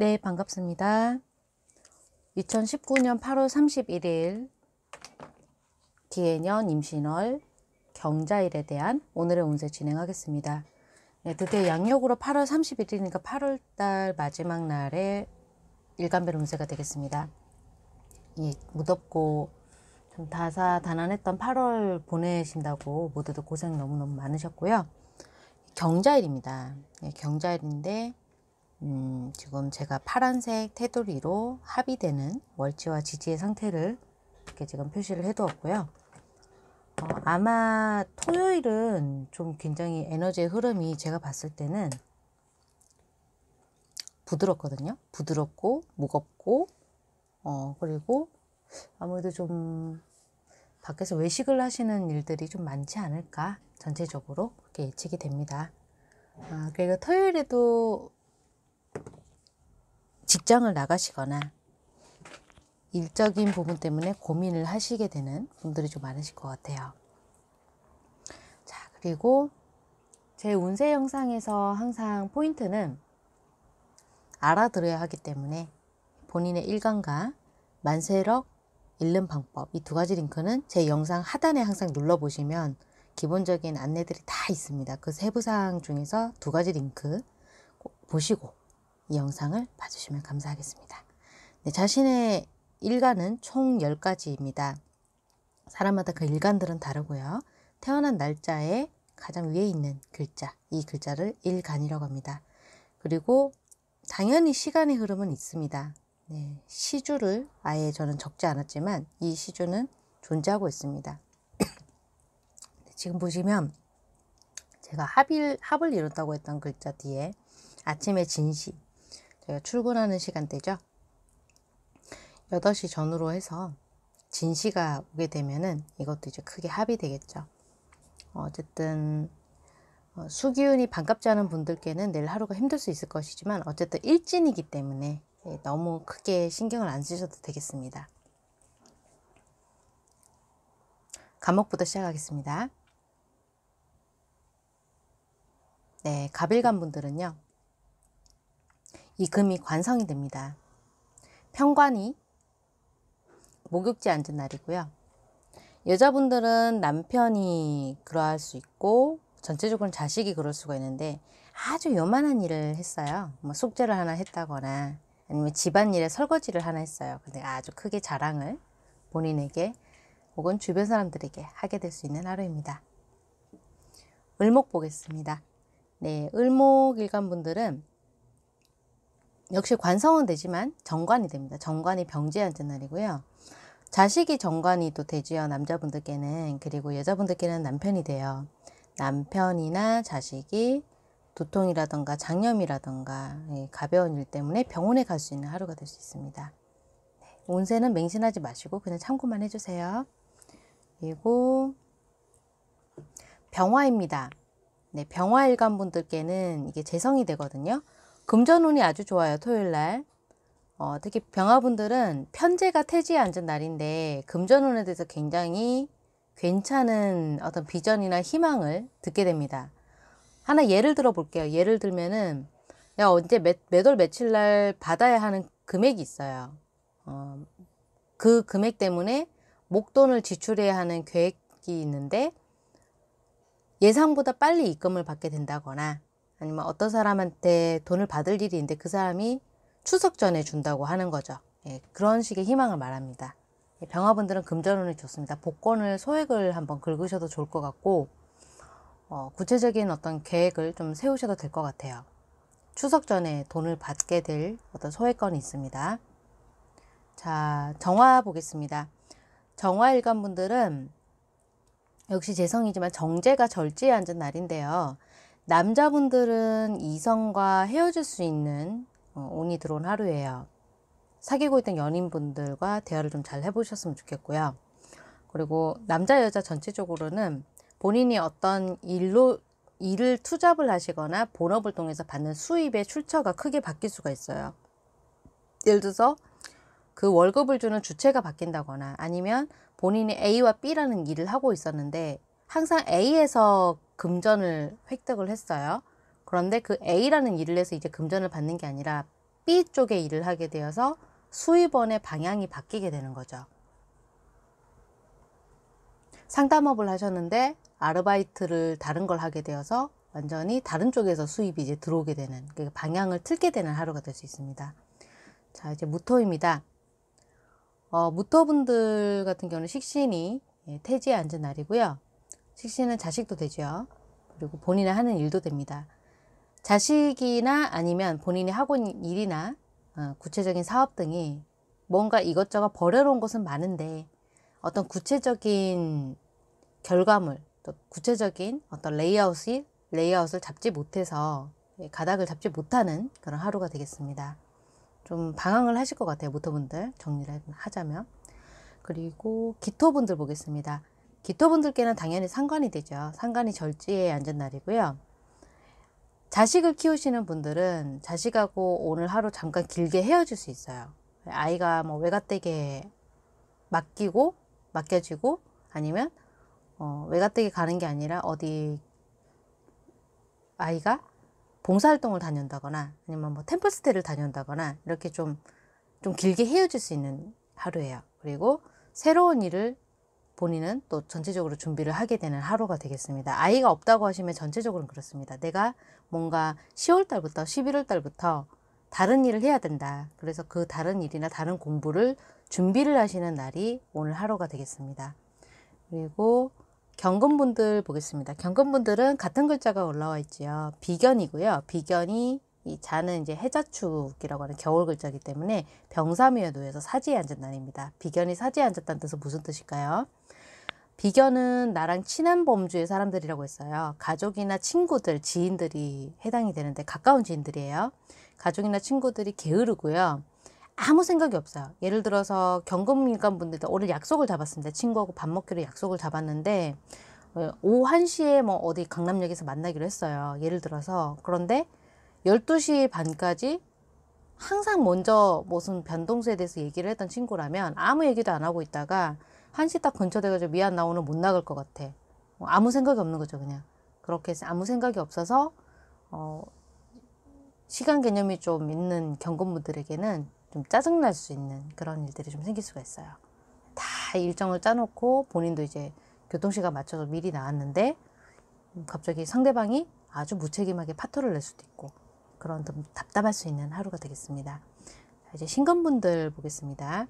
네, 반갑습니다. 2019년 8월 31일 기해년 임신월 경자일에 대한 오늘의 운세 진행하겠습니다. 네, 드디어 양력으로 8월 31일이니까 8월달 마지막 날에 일간별 운세가 되겠습니다. 이 무덥고 좀 다사다난했던 8월 보내신다고 모두들 고생 너무너무 많으셨고요. 경자일입니다. 네, 경자일인데 음, 지금 제가 파란색 테두리로 합의되는 월지와 지지의 상태를 이렇게 지금 표시를 해두었고요. 어, 아마 토요일은 좀 굉장히 에너지의 흐름이 제가 봤을 때는 부드럽거든요. 부드럽고 무겁고 어, 그리고 아무래도 좀 밖에서 외식을 하시는 일들이 좀 많지 않을까 전체적으로 그렇게 예측이 됩니다. 아, 그리고 토요일에도 직장을 나가시거나 일적인 부분 때문에 고민을 하시게 되는 분들이 좀 많으실 것 같아요. 자, 그리고 제 운세 영상에서 항상 포인트는 알아들어야 하기 때문에 본인의 일관과 만세력 읽는 방법 이 두 가지 링크는 제 영상 하단에 항상 눌러보시면 기본적인 안내들이 다 있습니다. 그 세부사항 중에서 두 가지 링크 꼭 보시고 이 영상을 봐주시면 감사하겠습니다. 네, 자신의 일간은 총 10가지입니다. 사람마다 그 일간들은 다르고요. 태어난 날짜에 가장 위에 있는 글자, 이 글자를 일간이라고 합니다. 그리고 당연히 시간의 흐름은 있습니다. 네, 시주를 아예 저는 적지 않았지만 이 시주는 존재하고 있습니다. 네, 지금 보시면 제가 합일, 합을 이뤘다고 했던 글자 뒤에 아침에 진시, 제가 출근하는 시간대죠. 8시 전으로 해서 진시가 오게 되면은 이것도 이제 크게 합이 되겠죠. 어, 어쨌든 어, 수기운이 반갑지 않은 분들께는 내일 하루가 힘들 수 있을 것이지만 어쨌든 일진이기 때문에 예, 너무 크게 신경을 안 쓰셔도 되겠습니다. 감옥부터 시작하겠습니다. 네, 갑빌간 분들은요. 이 금이 관성이 됩니다. 평관이 목욕지 앉은 날이고요. 여자분들은 남편이 그러할 수 있고 전체적으로 는 자식이 그럴 수가 있는데 아주 요만한 일을 했어요. 뭐 숙제를 하나 했다거나 아니면 집안일에 설거지를 하나 했어요. 근데 아주 크게 자랑을 본인에게 혹은 주변 사람들에게 하게 될 수 있는 하루입니다. 을목 보겠습니다. 네, 을목 일간 분들은 역시 관성은 되지만 정관이 됩니다. 정관이 병제한테 날이고요. 자식이 정관이 또 되지요. 남자분들께는 그리고 여자분들께는 남편이 돼요. 남편이나 자식이 두통이라던가 장염이라던가 예, 가벼운 일 때문에 병원에 갈 수 있는 하루가 될 수 있습니다. 네, 운세는 맹신하지 마시고 그냥 참고만 해주세요. 그리고 병화입니다. 네, 병화일관 분들께는 이게 재성이 되거든요. 금전운이 아주 좋아요. 토요일 날. 어, 특히 병화분들은 편제가 태지에 앉은 날인데 금전운에 대해서 굉장히 괜찮은 어떤 비전이나 희망을 듣게 됩니다. 하나 예를 들어 볼게요. 예를 들면은 내가 언제 몇 월 며칠 날 받아야 하는 금액이 있어요. 어, 그 금액 때문에 목돈을 지출해야 하는 계획이 있는데 예상보다 빨리 입금을 받게 된다거나 아니면 어떤 사람한테 돈을 받을 일이 있는데 그 사람이 추석 전에 준다고 하는 거죠. 예, 그런 식의 희망을 말합니다. 예, 병화분들은 금전운이 좋습니다. 복권을 소액을 한번 긁으셔도 좋을 것 같고 어, 구체적인 어떤 계획을 좀 세우셔도 될 것 같아요. 추석 전에 돈을 받게 될 어떤 소액권이 있습니다. 자, 정화 보겠습니다. 정화 일간 분들은 역시 재성이지만 정제가 절지에 앉은 날인데요. 남자분들은 이성과 헤어질 수 있는 어, 온이 들어온 하루예요. 사귀고 있던 연인분들과 대화를 좀 잘 해보셨으면 좋겠고요. 그리고 남자, 여자 전체적으로는 본인이 어떤 일로, 일을 투잡을 하시거나 본업을 통해서 받는 수입의 출처가 크게 바뀔 수가 있어요. 예를 들어서 그 월급을 주는 주체가 바뀐다거나 아니면 본인이 A와 B라는 일을 하고 있었는데 항상 A에서 금전을 획득을 했어요. 그런데 그 A라는 일을 해서 이제 금전을 받는 게 아니라 B 쪽에 일을 하게 되어서 수입원의 방향이 바뀌게 되는 거죠. 상담업을 하셨는데 아르바이트를 다른 걸 하게 되어서 완전히 다른 쪽에서 수입이 이제 들어오게 되는 그 방향을 틀게 되는 하루가 될 수 있습니다. 자 이제 무토입니다. 어, 무토분들 같은 경우는 식신이 예, 태지에 앉은 날이고요. 식신은 자식도 되죠. 그리고 본인이 하는 일도 됩니다. 자식이나 아니면 본인이 하고 있는 일이나 어, 구체적인 사업 등이 뭔가 이것저것 버려놓은 것은 많은데 어떤 구체적인 결과물, 또 구체적인 어떤 레이아웃이 레이아웃을 잡지 못해서 예, 가닥을 잡지 못하는 그런 하루가 되겠습니다. 좀 방황을 하실 것 같아요. 모터분들 정리를 하자면. 그리고 기토분들 보겠습니다. 기토분들께는 당연히 상관이 되죠. 상관이 절지에 앉은 날이고요. 자식을 키우시는 분들은 자식하고 오늘 하루 잠깐 길게 헤어질 수 있어요. 아이가 뭐 외갓댁에 맡기고 맡겨지고 아니면 어, 외갓댁에 가는 게 아니라 어디 아이가 봉사활동을 다녔다거나 아니면 뭐 템플스테를 다녔다거나 이렇게 좀, 좀 길게 헤어질 수 있는 하루예요. 그리고 새로운 일을 본인은 또 전체적으로 준비를 하게 되는 하루가 되겠습니다. 아이가 없다고 하시면 전체적으로는 그렇습니다. 내가 뭔가 10월 달부터 11월 달부터 다른 일을 해야 된다. 그래서 그 다른 일이나 다른 공부를 준비를 하시는 날이 오늘 하루가 되겠습니다. 그리고 경금분들 보겠습니다. 경금분들은 같은 글자가 올라와 있지요. 비견이고요. 비견이 이 자는 이제 해자축이라고 하는 겨울 글자기 때문에 병삼위에 놓여서 사지에 앉았다입니다. 는 비견이 사지에 앉았다는 뜻은 무슨 뜻일까요? 비견은 나랑 친한 범주의 사람들이라고 했어요. 가족이나 친구들, 지인들이 해당이 되는데 가까운 지인들이에요. 가족이나 친구들이 게으르고요. 아무 생각이 없어요. 예를 들어서 경금민관 분들도 오늘 약속을 잡았습니다. 친구하고 밥 먹기로 약속을 잡았는데 어, 오후 1시에 뭐 어디 강남역에서 만나기로 했어요. 예를 들어서 그런데 열두 시 반까지 항상 먼저 무슨 변동수에 대해서 얘기를 했던 친구라면 아무 얘기도 안 하고 있다가 한시딱 근처돼가지고 미안 나 오늘 못 나갈 것 같아. 뭐 아무 생각이 없는 거죠 그냥. 그렇게 아무 생각이 없어서 어, 시간 개념이 좀 있는 경건무들에게는좀 짜증날 수 있는 그런 일들이 좀 생길 수가 있어요. 다 일정을 짜놓고 본인도 이제 교통시간 맞춰서 미리 나왔는데 음, 갑자기 상대방이 아주 무책임하게 파토를 낼 수도 있고 그런 좀 답답할 수 있는 하루가 되겠습니다. 이제 신근분들 보겠습니다.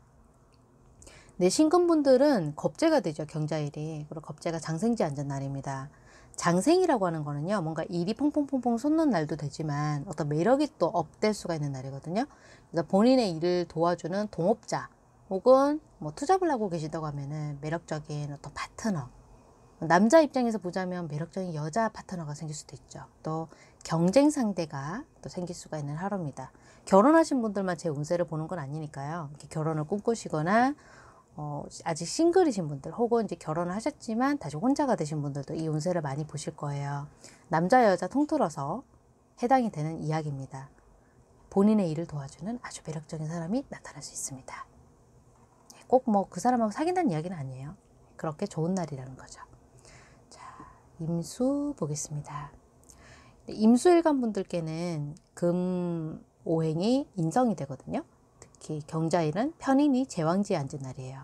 네, 신근분들은 겁재가 되죠, 경자일이. 그리고 겁재가 장생지 앉은 날입니다. 장생이라고 하는 거는요, 뭔가 일이 퐁퐁퐁퐁 솟는 날도 되지만 어떤 매력이 또 업될 수가 있는 날이거든요. 그러니 본인의 일을 도와주는 동업자 혹은 뭐 투잡을 하고 계시다고 하면은 매력적인 어떤 파트너 남자 입장에서 보자면 매력적인 여자 파트너가 생길 수도 있죠. 또 경쟁 상대가 또 생길 수가 있는 하루입니다. 결혼하신 분들만 제 운세를 보는 건 아니니까요. 결혼을 꿈꾸시거나 어, 아직 싱글이신 분들 혹은 이제 결혼을 하셨지만 다시 혼자가 되신 분들도 이 운세를 많이 보실 거예요. 남자 여자 통틀어서 해당이 되는 이야기입니다. 본인의 일을 도와주는 아주 매력적인 사람이 나타날 수 있습니다. 예, 꼭뭐 그 사람하고 사귄다는 이야기는 아니에요. 그렇게 좋은 날이라는 거죠. 자, 임수 보겠습니다. 임수일간 분들께는 금 오행이 인정이 되거든요. 특히 경자일은 편인이 제왕지에 앉은 날이에요.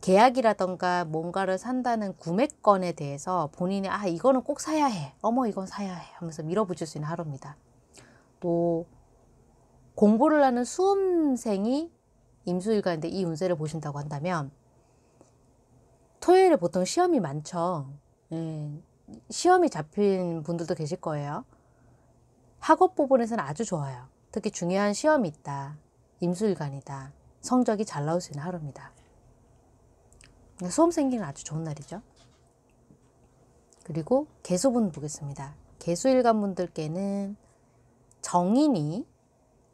계약이라던가 뭔가를 산다는 구매권에 대해서 본인이 아 이거는 꼭 사야 해 어머 이건 사야 해 하면서 밀어붙일 수 있는 하루입니다 또 공부를 하는 수험생이 임수일간인데 이 운세를 보신다고 한다면 토요일에 보통 시험이 많죠 예, 시험이 잡힌 분들도 계실 거예요. 학업 부분에서는 아주 좋아요. 특히 중요한 시험이 있다. 임수일간이다. 성적이 잘 나올 수 있는 하루입니다. 그러니까 수험생기는 아주 좋은 날이죠. 그리고 개수분 보겠습니다. 개수일간 분들께는 정인이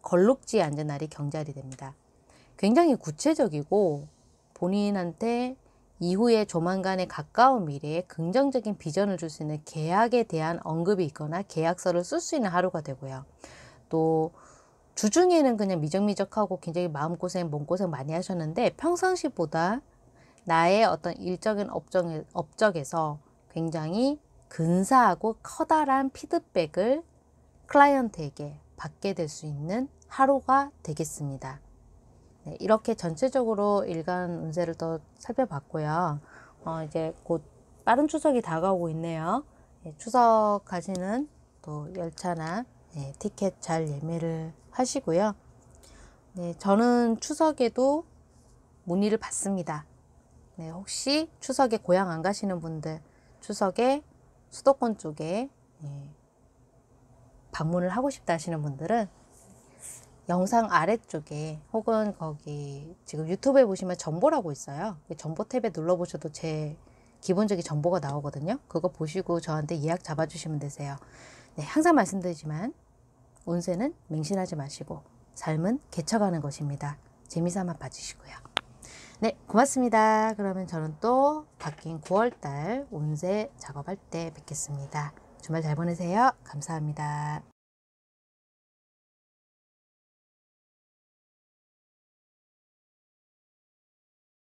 걸룩지에 앉은 날이 경자리 됩니다. 굉장히 구체적이고 본인한테 이후에 조만간에 가까운 미래에 긍정적인 비전을 줄 수 있는 계약에 대한 언급이 있거나 계약서를 쓸 수 있는 하루가 되고요. 또 주중에는 그냥 미적미적하고 굉장히 마음고생, 몸고생 많이 하셨는데 평상시보다 나의 어떤 일적인 업적에, 업적에서 굉장히 근사하고 커다란 피드백을 클라이언트에게 받게 될 수 있는 하루가 되겠습니다. 네, 이렇게 전체적으로 일간 운세를 더 살펴봤고요. 어, 이제 곧 빠른 추석이 다가오고 있네요. 예, 추석 가시는 또 열차나 예, 티켓 잘 예매를 하시고요. 네, 저는 추석에도 문의를 받습니다. 네, 혹시 추석에 고향 안 가시는 분들, 추석에 수도권 쪽에 예, 방문을 하고 싶다 하시는 분들은 영상 아래쪽에 혹은 거기 지금 유튜브에 보시면 정보라고 있어요. 그 정보 탭에 눌러보셔도 제 기본적인 정보가 나오거든요. 그거 보시고 저한테 예약 잡아주시면 되세요. 네, 항상 말씀드리지만 운세는 맹신하지 마시고 삶은 개척하는 것입니다. 재미삼아 봐주시고요. 네, 고맙습니다. 그러면 저는 또 바뀐 9월달 운세 작업할 때 뵙겠습니다. 주말 잘 보내세요. 감사합니다.